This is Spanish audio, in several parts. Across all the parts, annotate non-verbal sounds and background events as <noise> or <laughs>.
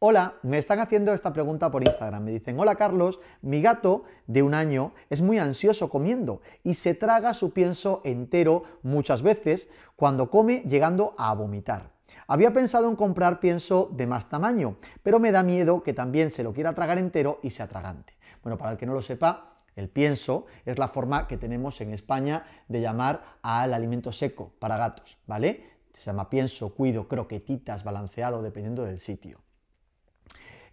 Hola, me están haciendo esta pregunta por Instagram. Me dicen, hola Carlos, mi gato de un año es muy ansioso comiendo y se traga su pienso entero muchas veces cuando come llegando a vomitar. Había pensado en comprar pienso de más tamaño, pero me da miedo que también se lo quiera tragar entero y sea tragante. Bueno, para el que no lo sepa, el pienso es la forma que tenemos en España de llamar al alimento seco para gatos, ¿vale? Se llama pienso, cuido, croquetitas, balanceado, dependiendo del sitio.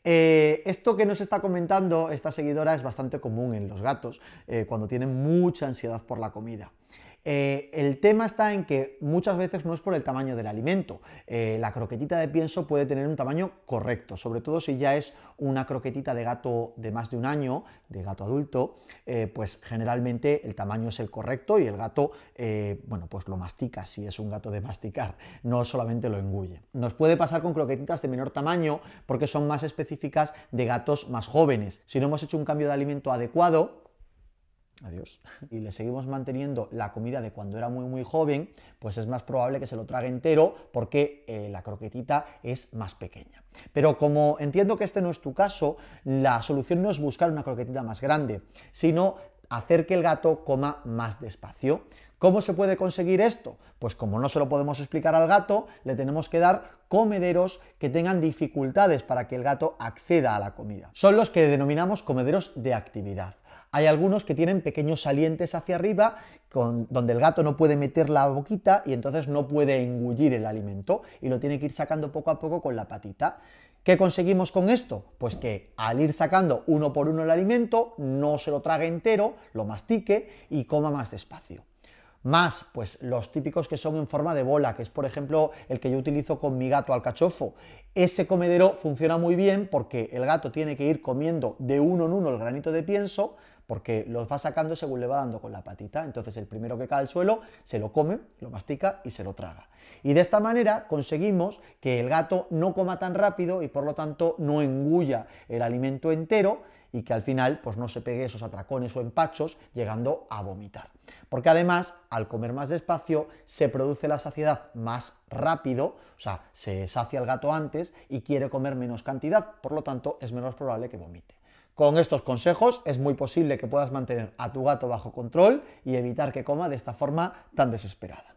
Eh, esto que nos está comentando esta seguidora es bastante común en los gatos eh, cuando tienen mucha ansiedad por la comida. Eh, el tema está en que muchas veces no es por el tamaño del alimento. Eh, la croquetita de pienso puede tener un tamaño correcto, sobre todo si ya es una croquetita de gato de más de un año, de gato adulto, eh, pues generalmente el tamaño es el correcto y el gato, bueno, pues lo mastica si es un gato de masticar, no solamente lo engulle. Nos puede pasar con croquetitas de menor tamaño porque son más específicas de gatos más jóvenes. Si no hemos hecho un cambio de alimento adecuado, adiós, <laughs> y le seguimos manteniendo la comida de cuando era muy muy joven, pues es más probable que se lo trague entero porque eh, la croquetita es más pequeña. Pero como entiendo que este no es tu caso, la solución no es buscar una croquetita más grande, sino hacer que el gato coma más despacio. ¿Cómo se puede conseguir esto? Pues como no se lo podemos explicar al gato, le tenemos que dar comederos que tengan dificultades para que el gato acceda a la comida. Son los que denominamos comederos de actividad. Hay algunos que tienen pequeños salientes hacia arriba, donde el gato no puede meter la boquita y entonces no puede engullir el alimento y lo tiene que ir sacando poco a poco con la patita. ¿Qué conseguimos con esto? Pues que al ir sacando uno por uno el alimento, no se lo trague entero, lo mastique y coma más despacio más pues los típicos que son en forma de bola, que es por ejemplo el que yo utilizo con mi gato al cachofo. Ese comedero funciona muy bien porque el gato tiene que ir comiendo de uno en uno el granito de pienso, porque lo va sacando según le va dando con la patita. Entonces el primero que cae al suelo se lo come, lo mastica y se lo traga. Y de esta manera conseguimos que el gato no coma tan rápido y por lo tanto no engulla el alimento entero y que al final pues no se pegue esos atracones o empachos llegando a vomitar. Porque además, al comer más despacio, se produce la saciedad más rápido, o sea, se sacia el gato antes y quiere comer menos cantidad, por lo tanto, es menos probable que vomite. Con estos consejos es muy posible que puedas mantener a tu gato bajo control y evitar que coma de esta forma tan desesperada.